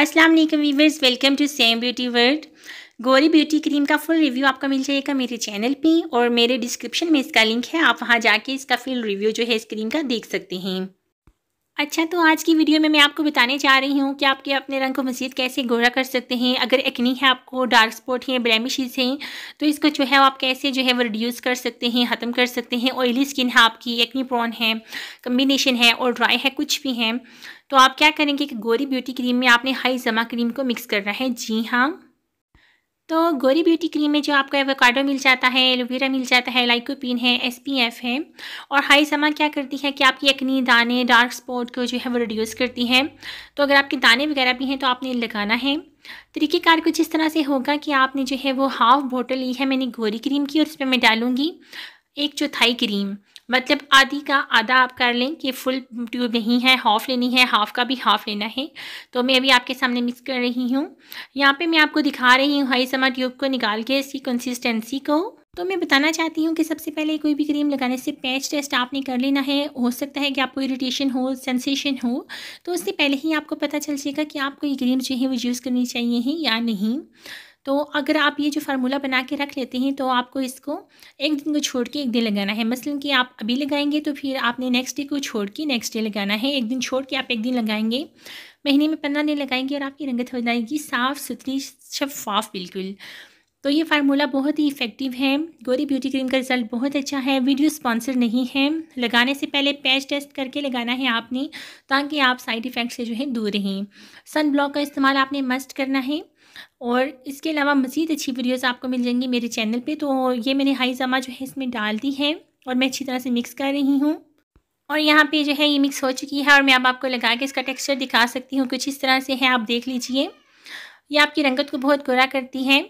अस्सलाम वालेकुम viewers welcome to same beauty world Gori beauty cream का फुल रिव्यू आपको मिल जाएगा मेरे चैनल पे और मेरे डिस्क्रिप्शन में इसका लिंक है आप वहाँ जाके इसका फुल रिव्यू जो है इस क्रीम का देख सकते हैं अच्छा तो आज की वीडियो में मैं आपको बताने जा रही हूँ कि आपके अपने रंग को मज़ीद कैसे गोरा कर सकते हैं अगर एक्नी है आपको डार्क स्पॉट हैं ब्लैमिशीज हैं तो इसको जो है आप कैसे जो है वो रिड्यूस कर सकते हैं ख़त्म कर सकते हैं ऑयली स्किन है आपकी एक्नी प्रॉन है कम्बिनेशन है और ड्राई है कुछ भी है तो आप क्या करेंगे कि गोरी ब्यूटी क्रीम में आपने हाई जमा क्रीम को मिक्स करना है जी हाँ तो गोरी ब्यूटी क्रीम में जो आपको एवोकाडो मिल जाता है एलोवेरा मिल जाता है लाइकोपिन है एसपीएफ है और हाई समा क्या करती है कि आपकी अकनी दाने डार्क स्पॉट को जो है वो रिड्यूस करती है तो अगर आपके दाने वगैरह भी हैं तो आपने लगाना है तरीक़ेकार कुछ इस तरह से होगा कि आपने जो है वो हाफ़ बॉटल ली है मैंने गोरी क्रीम की और उस पर मैं डालूँगी एक चौथाई क्रीम मतलब आधी का आधा आप कर लें कि फुल ट्यूब नहीं है हाफ़ लेनी है हाफ़ का भी हाफ़ लेना है तो मैं अभी आपके सामने मिक्स कर रही हूँ यहाँ पे मैं आपको दिखा रही हूँ हरी समा ट्यूब को निकाल के इसकी कंसिस्टेंसी को तो मैं बताना चाहती हूँ कि सबसे पहले कोई भी क्रीम लगाने से पैच टेस्ट आपने कर लेना है हो सकता है कि आपको इरिटेशन हो सेंसेशन हो तो उससे पहले ही आपको पता चल जाएगा कि आपको ये क्रीम जो है वो यूज़ करनी चाहिए या नहीं तो अगर आप ये जो फार्मूला बना के रख लेते हैं तो आपको इसको एक दिन को छोड़ के एक दिन लगाना है मसलन कि आप अभी लगाएंगे तो फिर आपने नेक्स्ट डे को छोड़ के नेक्स्ट डे लगाना है एक दिन छोड़ के आप एक दिन लगाएंगे महीने में पंद्रह दिन लगाएंगे और आपकी रंगत हो जाएगी साफ़ सुथरी शफाफ बिल्कुल तो ये फार्मूला बहुत ही इफेक्टिव है गोरी ब्यूटी क्रीम का रिजल्ट बहुत अच्छा है वीडियो स्पॉन्सर नहीं है लगाने से पहले पैच टेस्ट करके लगाना है आपने ताकि आप साइड इफ़ेक्ट से जो है दूर रहें सन ब्लॉक का इस्तेमाल आपने मस्ट करना है और इसके अलावा मज़ीद अच्छी वीडियोस आपको मिल जाएंगी मेरे चैनल पे तो ये मैंने हाई जमा जो है इसमें डाल दी है और मैं अच्छी तरह से मिक्स कर रही हूँ और यहाँ पे जो है ये मिक्स हो चुकी है और मैं अब आपको लगा के इसका टेक्सचर दिखा सकती हूँ कुछ इस तरह से है आप देख लीजिए ये आपकी रंगत को बहुत गुरा करती है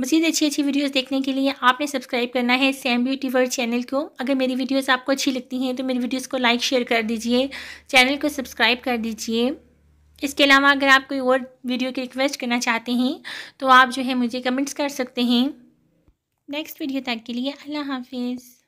मजीद अच्छी अच्छी वीडियोस देखने के लिए आपने सब्सक्राइब करना है सैम ब्यूटी वर्ल्ड चैनल को अगर मेरी वीडियोस आपको अच्छी लगती हैं तो मेरी वीडियोस को लाइक शेयर कर दीजिए चैनल को सब्सक्राइब कर दीजिए इसके अलावा अगर आप कोई और वीडियो की रिक्वेस्ट करना चाहते हैं तो आप जो है मुझे कमेंट्स कर सकते हैं नेक्स्ट वीडियो तक के लिए अल्लाह हाफिज़